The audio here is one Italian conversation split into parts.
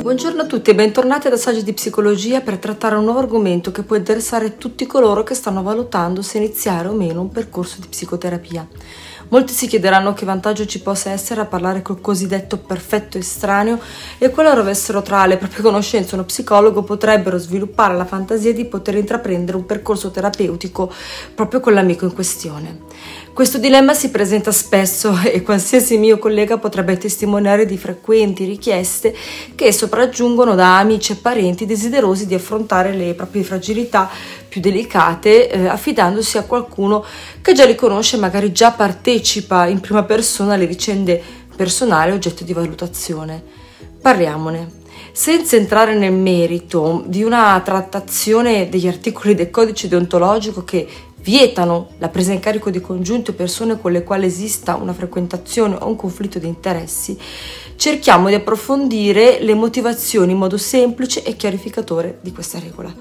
Buongiorno a tutti e bentornati ad Assaggi di Psicologia per trattare un nuovo argomento che può interessare tutti coloro che stanno valutando se iniziare o meno un percorso di psicoterapia. Molti si chiederanno che vantaggio ci possa essere a parlare col cosiddetto perfetto estraneo e qualora avessero tra le proprie conoscenze uno psicologo potrebbero sviluppare la fantasia di poter intraprendere un percorso terapeutico proprio con l'amico in questione. Questo dilemma si presenta spesso e qualsiasi mio collega potrebbe testimoniare di frequenti richieste che sopraggiungono da amici e parenti desiderosi di affrontare le proprie fragilità più delicate eh, affidandosi a qualcuno che già li conosce, magari già partecipa in prima persona alle vicende personali oggetto di valutazione. Parliamone. Senza entrare nel merito di una trattazione degli articoli del codice deontologico che vietano la presa in carico di congiunti o persone con le quali esista una frequentazione o un conflitto di interessi, cerchiamo di approfondire le motivazioni in modo semplice e chiarificatore di questa regola.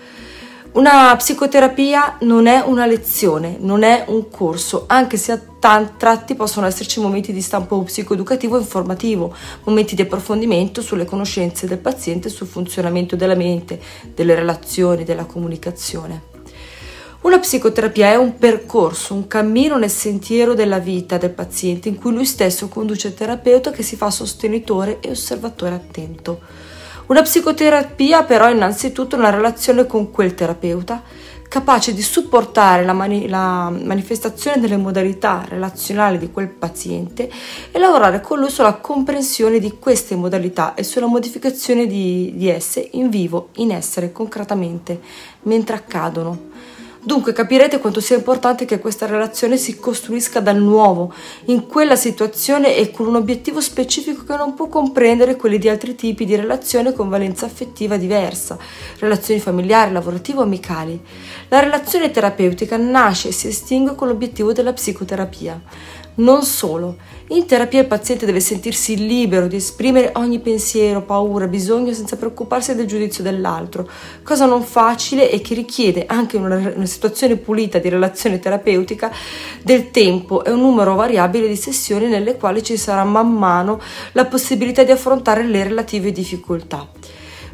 Una psicoterapia non è una lezione, non è un corso, anche se a tratti possono esserci momenti di stampo psicoeducativo e informativo, momenti di approfondimento sulle conoscenze del paziente, sul funzionamento della mente, delle relazioni, della comunicazione. Una psicoterapia è un percorso, un cammino nel sentiero della vita del paziente in cui lui stesso conduce il terapeuta che si fa sostenitore e osservatore attento. Una psicoterapia però è innanzitutto una relazione con quel terapeuta capace di supportare la, mani- la, manifestazione delle modalità relazionali di quel paziente e lavorare con lui sulla comprensione di queste modalità e sulla modificazione di, di esse in vivo, in essere concretamente, mentre accadono. Dunque capirete quanto sia importante che questa relazione si costruisca dal nuovo, in quella situazione e con un obiettivo specifico che non può comprendere quelli di altri tipi di relazione con valenza affettiva diversa, relazioni familiari, lavorative o amicali. La relazione terapeutica nasce e si estingue con l'obiettivo della psicoterapia. Non solo, in terapia il paziente deve sentirsi libero di esprimere ogni pensiero, paura, bisogno senza preoccuparsi del giudizio dell'altro, cosa non facile e che richiede anche una, una situazione pulita di relazione terapeutica del tempo e un numero variabile di sessioni nelle quali ci sarà man mano la possibilità di affrontare le relative difficoltà.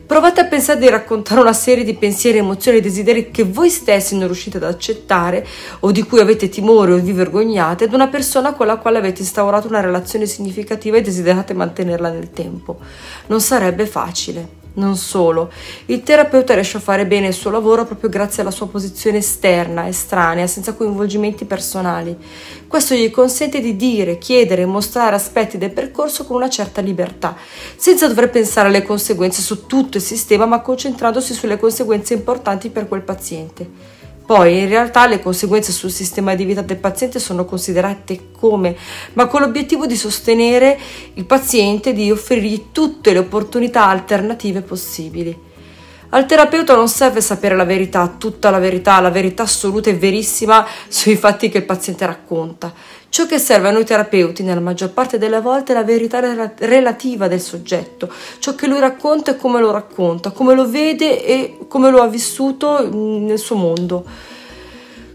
Provate a pensare di raccontare una serie di pensieri, emozioni e desideri che voi stessi non riuscite ad accettare o di cui avete timore o vi vergognate ad una persona con la quale avete instaurato una relazione significativa e desiderate mantenerla nel tempo. Non sarebbe facile. Non solo, il terapeuta riesce a fare bene il suo lavoro proprio grazie alla sua posizione esterna, estranea, senza coinvolgimenti personali. Questo gli consente di dire, chiedere e mostrare aspetti del percorso con una certa libertà, senza dover pensare alle conseguenze su tutto il sistema, ma concentrandosi sulle conseguenze importanti per quel paziente. Poi in realtà le conseguenze sul sistema di vita del paziente sono considerate come, ma con l'obiettivo di sostenere il paziente, di offrirgli tutte le opportunità alternative possibili. Al terapeuta non serve sapere la verità, tutta la verità, la verità assoluta e verissima sui fatti che il paziente racconta. Ciò che serve a noi terapeuti nella maggior parte delle volte è la verità relativa del soggetto, ciò che lui racconta e come lo racconta, come lo vede e come lo ha vissuto mm, nel suo mondo.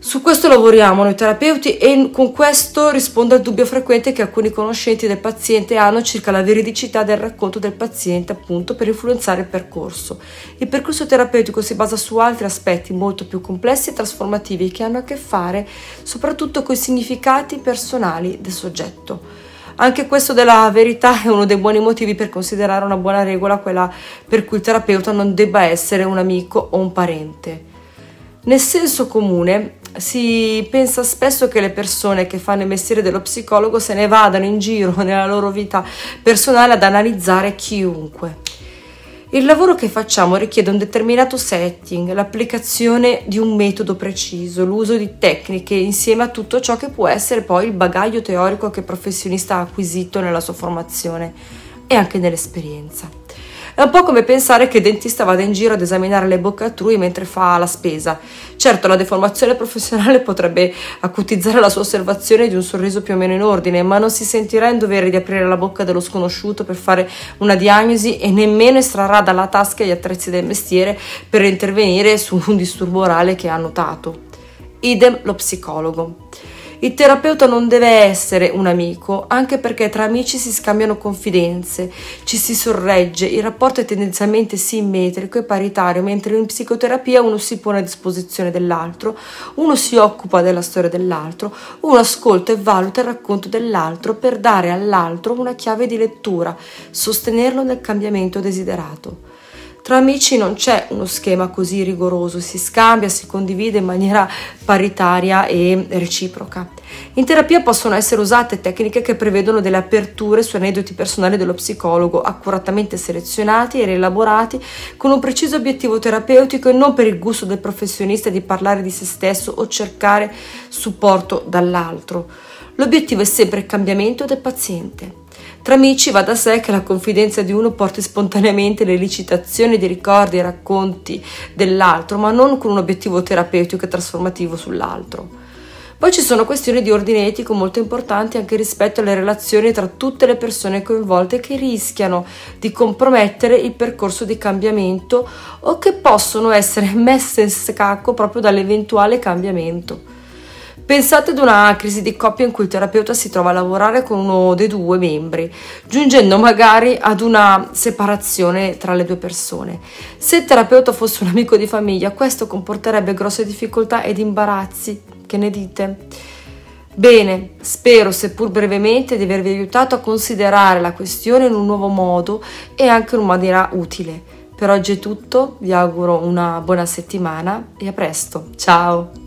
Su questo lavoriamo noi terapeuti e con questo rispondo al dubbio frequente che alcuni conoscenti del paziente hanno circa la veridicità del racconto del paziente appunto per influenzare il percorso. Il percorso terapeutico si basa su altri aspetti molto più complessi e trasformativi che hanno a che fare soprattutto con i significati personali del soggetto. Anche questo della verità è uno dei buoni motivi per considerare una buona regola quella per cui il terapeuta non debba essere un amico o un parente. Nel senso comune si pensa spesso che le persone che fanno il mestiere dello psicologo se ne vadano in giro nella loro vita personale ad analizzare chiunque. Il lavoro che facciamo richiede un determinato setting, l'applicazione di un metodo preciso, l'uso di tecniche, insieme a tutto ciò che può essere poi il bagaglio teorico che il professionista ha acquisito nella sua formazione e anche nell'esperienza. È un po' come pensare che il dentista vada in giro ad esaminare le bocche altrui mentre fa la spesa. Certo, la deformazione professionale potrebbe acutizzare la sua osservazione di un sorriso più o meno in ordine, ma non si sentirà in dovere di aprire la bocca dello sconosciuto per fare una diagnosi e nemmeno estrarrà dalla tasca gli attrezzi del mestiere per intervenire su un disturbo orale che ha notato. Idem lo psicologo. Il terapeuta non deve essere un amico, anche perché tra amici si scambiano confidenze, ci si sorregge, il rapporto è tendenzialmente simmetrico e paritario, mentre in psicoterapia uno si pone a disposizione dell'altro, uno si occupa della storia dell'altro, uno ascolta e valuta il racconto dell'altro per dare all'altro una chiave di lettura, sostenerlo nel cambiamento desiderato. Tra amici non c'è uno schema così rigoroso, si scambia, si condivide in maniera paritaria e reciproca. In terapia possono essere usate tecniche che prevedono delle aperture su aneddoti personali dello psicologo, accuratamente selezionati e rielaborati con un preciso obiettivo terapeutico e non per il gusto del professionista di parlare di se stesso o cercare supporto dall'altro. L'obiettivo è sempre il cambiamento del paziente. Tra amici va da sé che la confidenza di uno porti spontaneamente le licitazioni di ricordi e racconti dell'altro, ma non con un obiettivo terapeutico e trasformativo sull'altro. Poi ci sono questioni di ordine etico molto importanti anche rispetto alle relazioni tra tutte le persone coinvolte che rischiano di compromettere il percorso di cambiamento o che possono essere messe in scacco proprio dall'eventuale cambiamento. Pensate ad una crisi di coppia in cui il terapeuta si trova a lavorare con uno dei due membri, giungendo magari ad una separazione tra le due persone. Se il terapeuta fosse un amico di famiglia, questo comporterebbe grosse difficoltà ed imbarazzi. Che ne dite? Bene, spero seppur brevemente di avervi aiutato a considerare la questione in un nuovo modo e anche in maniera utile. Per oggi è tutto, vi auguro una buona settimana e a presto. Ciao!